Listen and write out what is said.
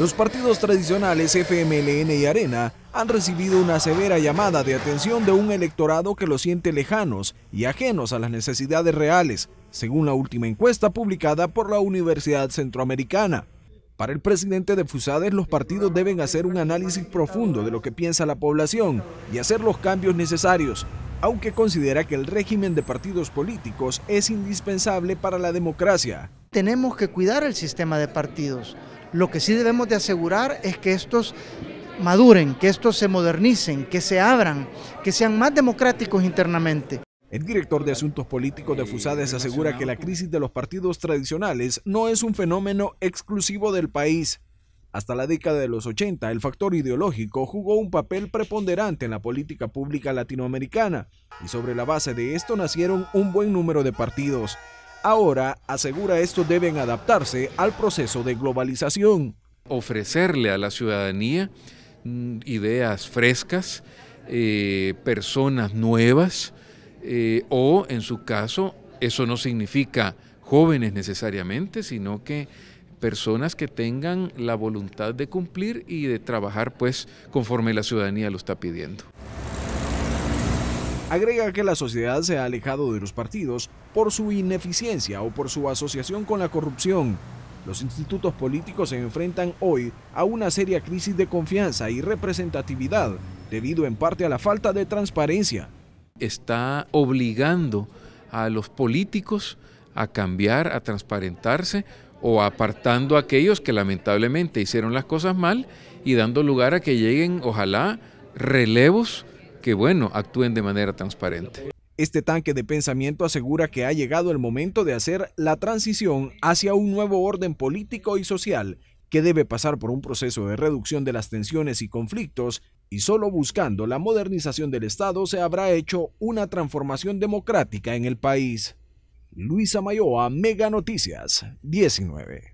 Los partidos tradicionales FMLN y Arena han recibido una severa llamada de atención de un electorado que los siente lejanos y ajenos a las necesidades reales, según la última encuesta publicada por la Universidad Centroamericana. Para el presidente de Fusades, los partidos deben hacer un análisis profundo de lo que piensa la población y hacer los cambios necesarios, aunque considera que el régimen de partidos políticos es indispensable para la democracia. Tenemos que cuidar el sistema de partidos, lo que sí debemos de asegurar es que estos maduren, que estos se modernicen, que se abran, que sean más democráticos internamente. El director de Asuntos Políticos de FUSADES asegura que la crisis de los partidos tradicionales no es un fenómeno exclusivo del país. Hasta la década de los 80, el factor ideológico jugó un papel preponderante en la política pública latinoamericana, y sobre la base de esto nacieron un buen número de partidos. Ahora, asegura, esto deben adaptarse al proceso de globalización. Ofrecerle a la ciudadanía mm, ideas frescas, eh, personas nuevas, eh, o en su caso, eso no significa jóvenes necesariamente, sino que personas que tengan la voluntad de cumplir y de trabajar pues conforme la ciudadanía lo está pidiendo. Agrega que la sociedad se ha alejado de los partidos por su ineficiencia o por su asociación con la corrupción. Los institutos políticos se enfrentan hoy a una seria crisis de confianza y representatividad debido en parte a la falta de transparencia. Está obligando a los políticos a cambiar, a transparentarse o apartando a aquellos que lamentablemente hicieron las cosas mal y dando lugar a que lleguen, ojalá, relevos que, bueno, actúen de manera transparente. Este tanque de pensamiento asegura que ha llegado el momento de hacer la transición hacia un nuevo orden político y social que debe pasar por un proceso de reducción de las tensiones y conflictos y solo buscando la modernización del Estado se habrá hecho una transformación democrática en el país. Luisa Mayoa, Mega Noticias, 19.